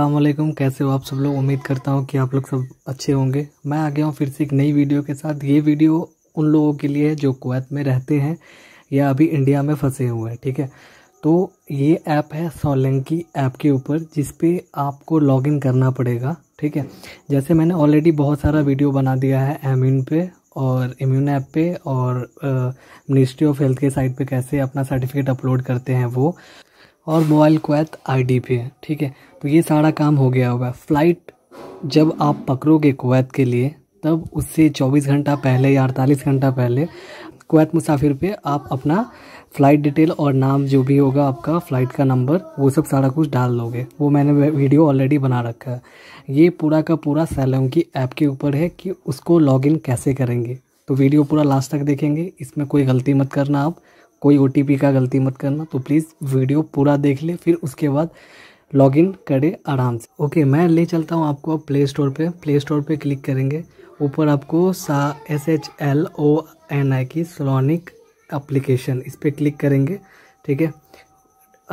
अल्लाम कैसे हो आप सब लोग उम्मीद करता हूँ कि आप लोग सब अच्छे होंगे मैं आ गया हूँ फिर से एक नई वीडियो के साथ ये वीडियो उन लोगों के लिए है जो कुवैत में रहते हैं या अभी इंडिया में फंसे हुए हैं ठीक है तो ये ऐप है सोलंकी ऐप के ऊपर जिसपे आपको लॉगिन करना पड़ेगा ठीक है जैसे मैंने ऑलरेडी बहुत सारा वीडियो बना दिया है एम्यून पे और इम्यून ऐप पे और मिनिस्ट्री ऑफ हेल्थ के साइट पे कैसे अपना सर्टिफिकेट अपलोड करते हैं वो और मोबाइल क्वैत आईडी पे है ठीक है तो ये सारा काम हो गया होगा फ्लाइट जब आप पकड़ोगे कुवैत के लिए तब उससे 24 घंटा पहले या अड़तालीस घंटा पहले कुवैत मुसाफिर पे आप अपना फ़्लाइट डिटेल और नाम जो भी होगा आपका फ़्लाइट का नंबर वो सब सारा कुछ डाल लोगे वो मैंने वीडियो ऑलरेडी बना रखा है ये पूरा का पूरा सैलम की ऐप के ऊपर है कि उसको लॉगिन कैसे करेंगे तो वीडियो पूरा लास्ट तक देखेंगे इसमें कोई गलती मत करना आप कोई ओ का गलती मत करना तो प्लीज़ वीडियो पूरा देख ले फिर उसके बाद लॉग इन करें आराम से ओके मैं ले चलता हूँ आपको प्ले स्टोर पे प्ले स्टोर पे क्लिक करेंगे ऊपर आपको सा S H L O N I की सोलॉनिक अप्लीकेशन इस पर क्लिक करेंगे ठीक है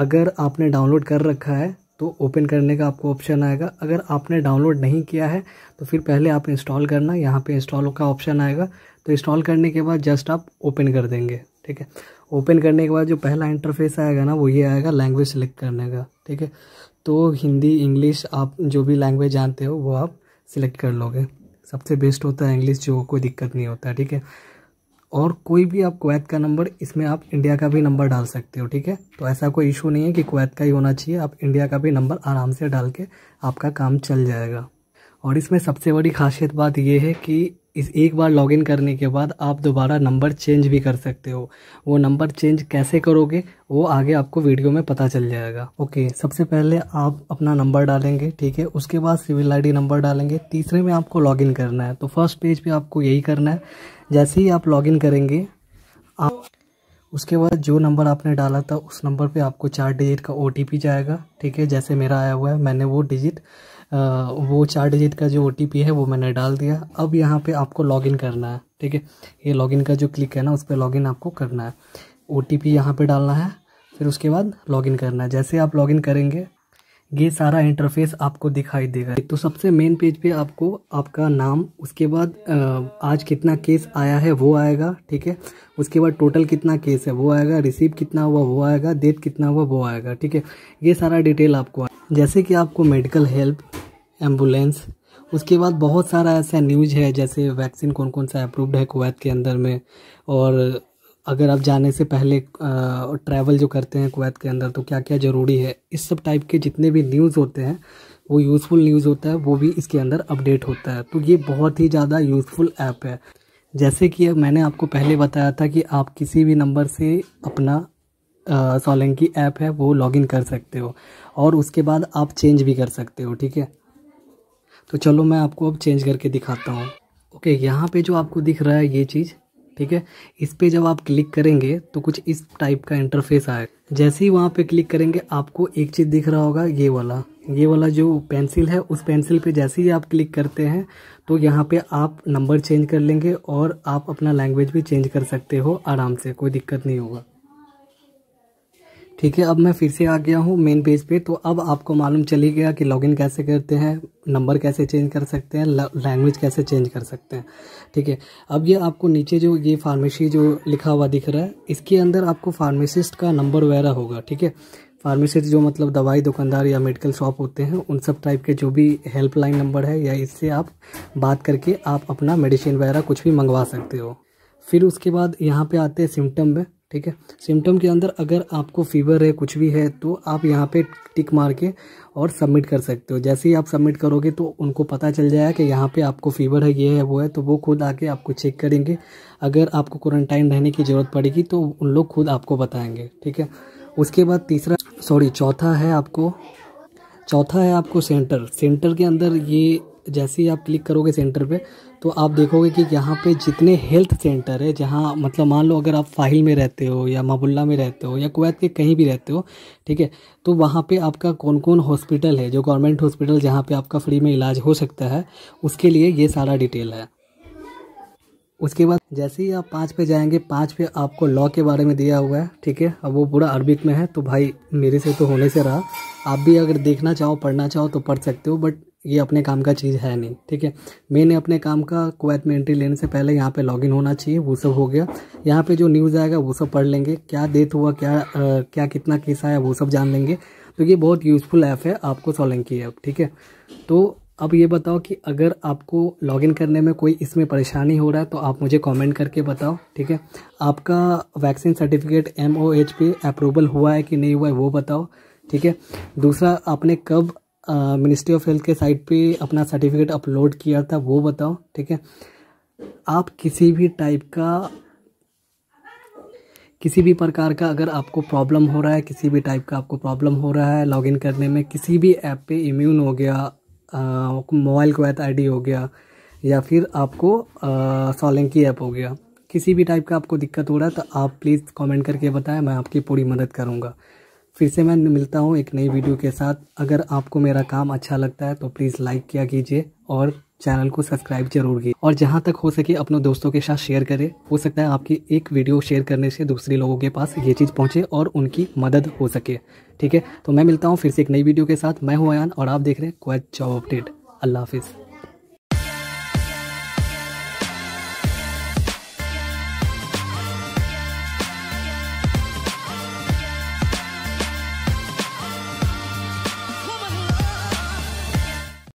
अगर आपने डाउनलोड कर रखा है तो ओपन करने का आपको ऑप्शन आएगा अगर आपने डाउनलोड नहीं किया है तो फिर पहले आप इंस्टॉल करना यहाँ पे इंस्टॉल का ऑप्शन आएगा तो इंस्टॉल करने के बाद जस्ट आप ओपन कर देंगे ठीक है ओपन करने के बाद जो पहला इंटरफेस आएगा ना वो ये आएगा लैंग्वेज सेलेक्ट करने का ठीक है तो हिंदी इंग्लिश आप जो भी लैंग्वेज जानते हो वो आप सिलेक्ट कर लोगे सबसे बेस्ट होता है इंग्लिश जो कोई दिक्कत नहीं होता ठीक है और कोई भी आप कोवैत का नंबर इसमें आप इंडिया का भी नंबर डाल सकते हो ठीक है तो ऐसा कोई इशू नहीं है कि कोवैत का ही होना चाहिए आप इंडिया का भी नंबर आराम से डाल के आपका काम चल जाएगा और इसमें सबसे बड़ी खासियत बात यह है कि इस एक बार लॉगिन करने के बाद आप दोबारा नंबर चेंज भी कर सकते हो वो नंबर चेंज कैसे करोगे वो आगे आपको वीडियो में पता चल जाएगा ओके सबसे पहले आप अपना नंबर डालेंगे ठीक है उसके बाद सिविल आईडी नंबर डालेंगे तीसरे में आपको लॉगिन करना है तो फर्स्ट पेज पे आपको यही करना है जैसे ही आप लॉगिन करेंगे आप उसके बाद जो नंबर आपने डाला था उस नंबर पर आपको चार डिजिट का ओ जाएगा ठीक है जैसे मेरा आया हुआ है मैंने वो डिजिट वो चार डिजिट का जो ओ है वो मैंने डाल दिया अब यहाँ पे आपको लॉगिन करना है ठीक है ये लॉगिन का जो क्लिक है ना उस पर लॉगिन आपको करना है ओ टी पी यहाँ पर डालना है फिर उसके बाद लॉगिन करना है जैसे आप लॉगिन करेंगे ये सारा इंटरफेस आपको दिखाई देगा तो सबसे मेन पेज पे आपको आपका नाम उसके बाद आज कितना केस आया है वो आएगा ठीक है उसके बाद टोटल कितना केस है वो आएगा रिसीव कितना हुआ वो आएगा डेट कितना हुआ वो आएगा ठीक है ये सारा डिटेल आपको जैसे कि आपको मेडिकल हेल्प एम्बुलेंस उसके बाद बहुत सारा ऐसा न्यूज है जैसे वैक्सीन कौन कौन सा अप्रूव्ड है कुवैत के अंदर में और अगर आप जाने से पहले ट्रैवल जो करते हैं कुवैत के अंदर तो क्या क्या ज़रूरी है इस सब टाइप के जितने भी न्यूज़ होते हैं वो यूज़फुल न्यूज़ होता है वो भी इसके अंदर अपडेट होता है तो ये बहुत ही ज़्यादा यूज़फुल ऐप है जैसे कि मैंने आपको पहले बताया था कि आप किसी भी नंबर से अपना सोलंकी ऐप है वो लॉगिन कर सकते हो और उसके बाद आप चेंज भी कर सकते हो ठीक है तो चलो मैं आपको अब चेंज करके दिखाता हूँ ओके यहाँ पे जो आपको दिख रहा है ये चीज़ ठीक है इस पर जब आप क्लिक करेंगे तो कुछ इस टाइप का इंटरफेस आएगा जैसे ही वहाँ पे क्लिक करेंगे आपको एक चीज़ दिख रहा होगा ये वाला ये वाला जो पेंसिल है उस पेंसिल पे जैसे ही आप क्लिक करते हैं तो यहाँ पे आप नंबर चेंज कर लेंगे और आप अपना लैंग्वेज भी चेंज कर सकते हो आराम से कोई दिक्कत नहीं होगा ठीक है अब मैं फिर से आ गया हूँ मेन पेज पे तो अब आपको मालूम चली गया कि लॉगिन कैसे करते हैं नंबर कैसे चेंज कर सकते हैं लैंग्वेज कैसे चेंज कर सकते हैं ठीक है अब ये आपको नीचे जो ये फार्मेसी जो लिखा हुआ दिख रहा है इसके अंदर आपको फार्मेसिस्ट का नंबर वगैरह होगा ठीक है फार्मेसिस्ट जो मतलब दवाई दुकानदार या मेडिकल शॉप होते हैं उन सब टाइप के जो भी हेल्पलाइन नंबर है या इससे आप बात करके आप अपना मेडिसिन वगैरह कुछ भी मंगवा सकते हो फिर उसके बाद यहाँ पे आते हैं सिम्टम में ठीक है सिम्टम के अंदर अगर आपको फीवर है कुछ भी है तो आप यहाँ पे टिक मार के और सबमिट कर सकते हो जैसे ही आप सबमिट करोगे तो उनको पता चल जाएगा कि यहाँ पे आपको फीवर है ये है वो है तो वो खुद आके आपको चेक करेंगे अगर आपको क्वारंटाइन रहने की ज़रूरत पड़ेगी तो उन लोग खुद आपको बताएंगे ठीक है उसके बाद तीसरा सॉरी चौथा है आपको चौथा है आपको सेंटर सेंटर के अंदर ये जैसे ही आप क्लिक करोगे सेंटर पे तो आप देखोगे कि यहाँ पे जितने हेल्थ सेंटर है जहाँ मतलब मान लो अगर आप फाहिल में रहते हो या मबुल्ला में रहते हो या कुवैत के कहीं भी रहते हो ठीक है तो वहाँ पे आपका कौन कौन हॉस्पिटल है जो गवर्नमेंट हॉस्पिटल जहाँ पे आपका फ्री में इलाज हो सकता है उसके लिए ये सारा डिटेल है उसके बाद जैसे ही आप पाँच पे जाएंगे पाँच पे आपको लॉ के बारे में दिया हुआ है ठीक है अब वो पूरा अरबिक में है तो भाई मेरे से तो होने से रहा आप भी अगर देखना चाहो पढ़ना चाहो तो पढ़ सकते हो बट ये अपने काम का चीज़ है नहीं ठीक है मैंने अपने काम का कुवैत में एंट्री लेने से पहले यहाँ पे लॉगिन होना चाहिए वो सब हो गया यहाँ पे जो न्यूज़ आएगा वो सब पढ़ लेंगे क्या डेथ हुआ क्या आ, क्या कितना केस आया वो सब जान लेंगे तो ये बहुत यूज़फुल ऐप है आपको सॉलिंग की ऐप ठीक है तो अब ये बताओ कि अगर आपको लॉगिन करने में कोई इसमें परेशानी हो रहा है तो आप मुझे कमेंट करके बताओ ठीक है आपका वैक्सीन सर्टिफिकेट एम पे अप्रूवल हुआ है कि नहीं हुआ है वो बताओ ठीक है दूसरा आपने कब मिनिस्ट्री ऑफ हेल्थ के साइट पे अपना सर्टिफिकेट अपलोड किया था वो बताओ ठीक है आप किसी भी टाइप का किसी भी प्रकार का अगर आपको प्रॉब्लम हो रहा है किसी भी टाइप का आपको प्रॉब्लम हो रहा है लॉगिन करने में किसी भी ऐप पे इम्यून हो गया मोबाइल क्वैत आईडी हो गया या फिर आपको सोलेंकी ऐप हो गया किसी भी टाइप का आपको दिक्कत हो रहा है तो आप प्लीज़ कमेंट करके बताएं मैं आपकी पूरी मदद करूँगा फिर से मैं मिलता हूँ एक नई वीडियो के साथ अगर आपको मेरा काम अच्छा लगता है तो प्लीज़ लाइक किया कीजिए और चैनल को सब्सक्राइब जरूर कीजिए और जहाँ तक हो सके अपने दोस्तों के साथ शेयर करें हो सकता है आपकी एक वीडियो शेयर करने से दूसरे लोगों के पास ये चीज़ पहुँचे और उनकी मदद हो सके ठीक है तो मैं मिलता हूँ फिर से एक नई वीडियो के साथ मैं हूँ अयान और आप देख रहे हैं क्वेट जॉब अपडेट अल्लाह हाफिज़